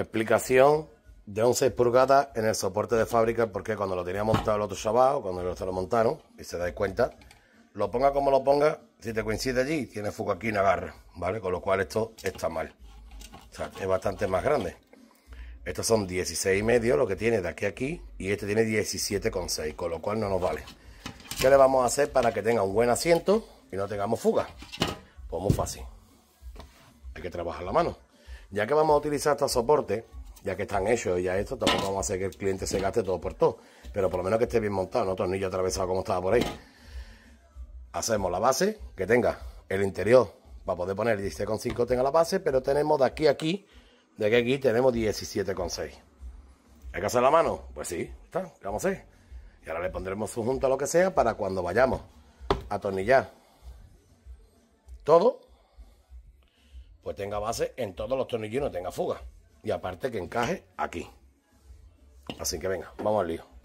Explicación de un 6 pulgadas en el soporte de fábrica, porque cuando lo tenía montado el otro chaval cuando se lo montaron, y se dais cuenta, lo ponga como lo ponga, si te coincide allí, tiene fuga aquí en agarre, ¿vale? Con lo cual esto está mal. es bastante más grande. Estos son 16 y medio, lo que tiene de aquí a aquí, y este tiene 17,6, con lo cual no nos vale. ¿Qué le vamos a hacer para que tenga un buen asiento y no tengamos fuga? Pues muy fácil. Hay que trabajar la mano. Ya que vamos a utilizar estos soportes, ya que están hechos y ya esto, tampoco vamos a hacer que el cliente se gaste todo por todo. Pero por lo menos que esté bien montado, no tornillo atravesado como estaba por ahí. Hacemos la base, que tenga el interior para poder poner 16,5 tenga la base, pero tenemos de aquí a aquí, de aquí a aquí tenemos 17,6. ¿Hay que hacer la mano? Pues sí, está, vamos a hacer? Y ahora le pondremos su junta lo que sea para cuando vayamos a atornillar todo pues tenga base en todos los tornillos y no tenga fuga. Y aparte que encaje aquí. Así que venga, vamos al lío.